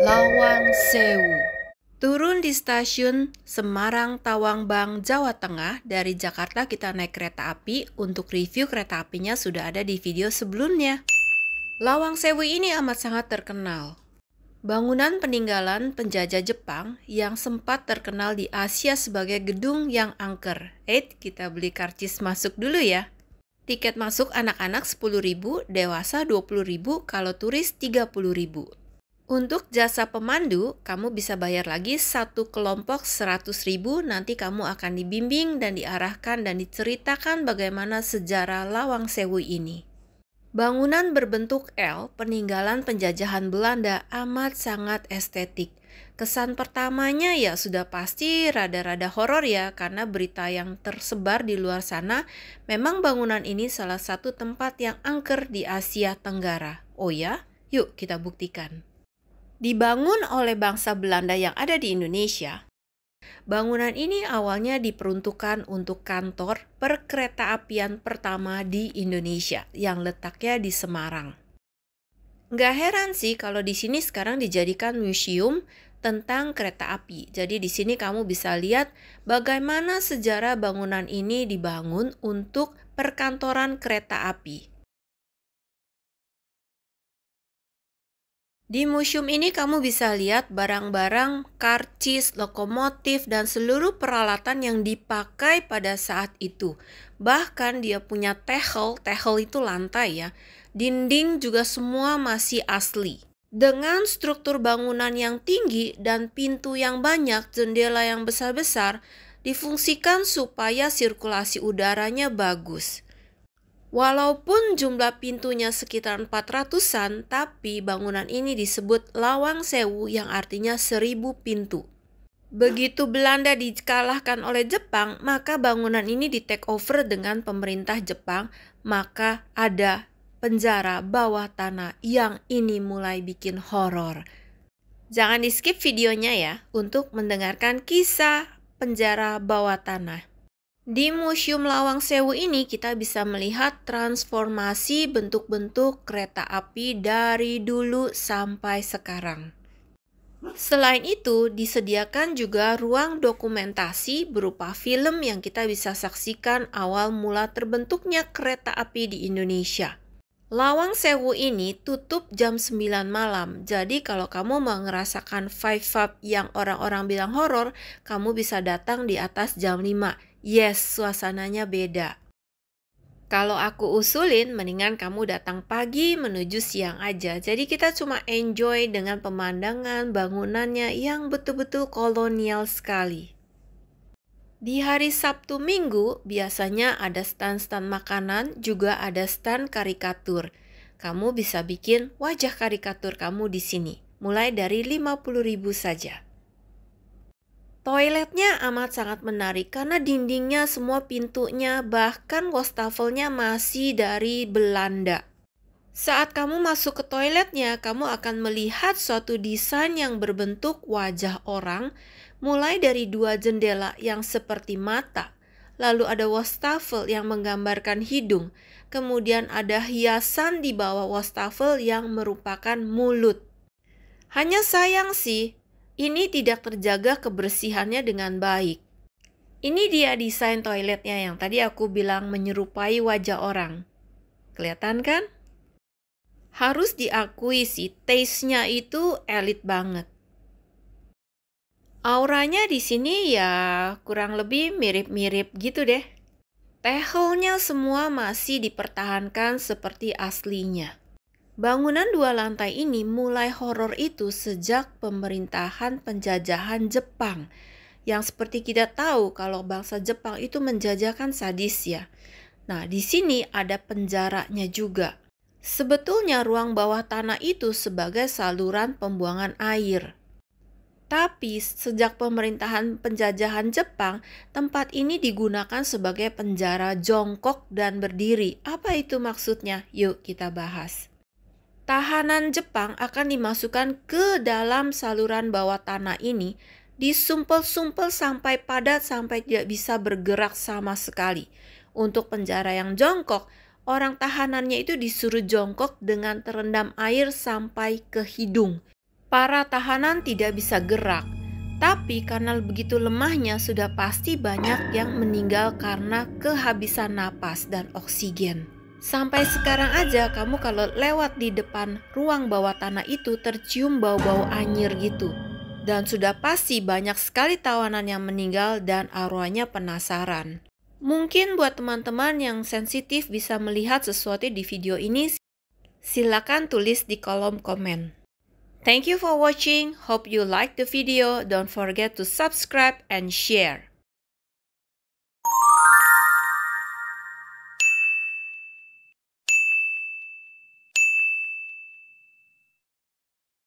Lawang Sewu Turun di stasiun Semarang Tawangbang Jawa Tengah dari Jakarta kita naik kereta api. Untuk review kereta apinya sudah ada di video sebelumnya. Lawang Sewu ini amat sangat terkenal. Bangunan peninggalan penjajah Jepang yang sempat terkenal di Asia sebagai gedung yang angker. Eh kita beli karcis masuk dulu ya. Tiket masuk anak-anak 10.000, dewasa 20.000, kalau turis 30.000. Untuk jasa pemandu, kamu bisa bayar lagi satu kelompok 100.000, nanti kamu akan dibimbing dan diarahkan dan diceritakan bagaimana sejarah Lawang Sewu ini. Bangunan berbentuk L peninggalan penjajahan Belanda amat sangat estetik. Kesan pertamanya ya sudah pasti rada-rada horor ya karena berita yang tersebar di luar sana memang bangunan ini salah satu tempat yang angker di Asia Tenggara. Oh ya, yuk kita buktikan. Dibangun oleh bangsa Belanda yang ada di Indonesia, Bangunan ini awalnya diperuntukkan untuk kantor perkeretaapian pertama di Indonesia yang letaknya di Semarang. Nggak heran sih kalau di sini sekarang dijadikan museum tentang kereta api. Jadi di sini kamu bisa lihat bagaimana sejarah bangunan ini dibangun untuk perkantoran kereta api. Di museum ini kamu bisa lihat barang-barang, karcis, lokomotif, dan seluruh peralatan yang dipakai pada saat itu. Bahkan dia punya tehel, tehel itu lantai ya. Dinding juga semua masih asli. Dengan struktur bangunan yang tinggi dan pintu yang banyak, jendela yang besar-besar, difungsikan supaya sirkulasi udaranya bagus. Walaupun jumlah pintunya sekitar 400-an, tapi bangunan ini disebut Lawang Sewu yang artinya seribu pintu. Begitu Belanda dikalahkan oleh Jepang, maka bangunan ini di take over dengan pemerintah Jepang, maka ada penjara bawah tanah yang ini mulai bikin horor. Jangan di skip videonya ya untuk mendengarkan kisah penjara bawah tanah. Di Museum Lawang Sewu ini kita bisa melihat transformasi bentuk-bentuk kereta api dari dulu sampai sekarang. Selain itu, disediakan juga ruang dokumentasi berupa film yang kita bisa saksikan awal mula terbentuknya kereta api di Indonesia. Lawang Sewu ini tutup jam 9 malam, jadi kalau kamu mau ngerasakan vibe-vibe yang orang-orang bilang horor, kamu bisa datang di atas jam 5 yes, suasananya beda. Kalau aku usulin, mendingan kamu datang pagi menuju siang aja. Jadi kita cuma enjoy dengan pemandangan bangunannya yang betul-betul kolonial sekali. Di hari Sabtu Minggu, biasanya ada stand-stand makanan, juga ada stand karikatur. Kamu bisa bikin wajah karikatur kamu di sini, mulai dari 50.000 saja. Toiletnya amat sangat menarik karena dindingnya, semua pintunya, bahkan wastafelnya masih dari Belanda. Saat kamu masuk ke toiletnya, kamu akan melihat suatu desain yang berbentuk wajah orang, mulai dari dua jendela yang seperti mata, lalu ada wastafel yang menggambarkan hidung, kemudian ada hiasan di bawah wastafel yang merupakan mulut. Hanya sayang sih, ini tidak terjaga kebersihannya dengan baik. Ini dia desain toiletnya yang tadi aku bilang menyerupai wajah orang. Kelihatan kan? Harus diakui sih, taste-nya itu elit banget. Auranya di sini ya kurang lebih mirip-mirip gitu deh. Tehelnya semua masih dipertahankan seperti aslinya. Bangunan dua lantai ini mulai horor itu sejak pemerintahan penjajahan Jepang. Yang seperti kita tahu kalau bangsa Jepang itu menjajahkan sadis ya. Nah, di sini ada penjaranya juga. Sebetulnya ruang bawah tanah itu sebagai saluran pembuangan air. Tapi sejak pemerintahan penjajahan Jepang, tempat ini digunakan sebagai penjara jongkok dan berdiri. Apa itu maksudnya? Yuk kita bahas tahanan Jepang akan dimasukkan ke dalam saluran bawah tanah ini, disumpel-sumpel sampai padat sampai tidak bisa bergerak sama sekali. Untuk penjara yang jongkok, orang tahanannya itu disuruh jongkok dengan terendam air sampai ke hidung. Para tahanan tidak bisa gerak, tapi karena begitu lemahnya sudah pasti banyak yang meninggal karena kehabisan napas dan oksigen. Sampai sekarang aja kamu kalau lewat di depan ruang bawah tanah itu tercium bau-bau anyir gitu. Dan sudah pasti banyak sekali tawanan yang meninggal dan arwahnya penasaran. Mungkin buat teman-teman yang sensitif bisa melihat sesuatu di video ini, silakan tulis di kolom komen. Thank you for watching. Hope you like the video. Don't forget to subscribe and share.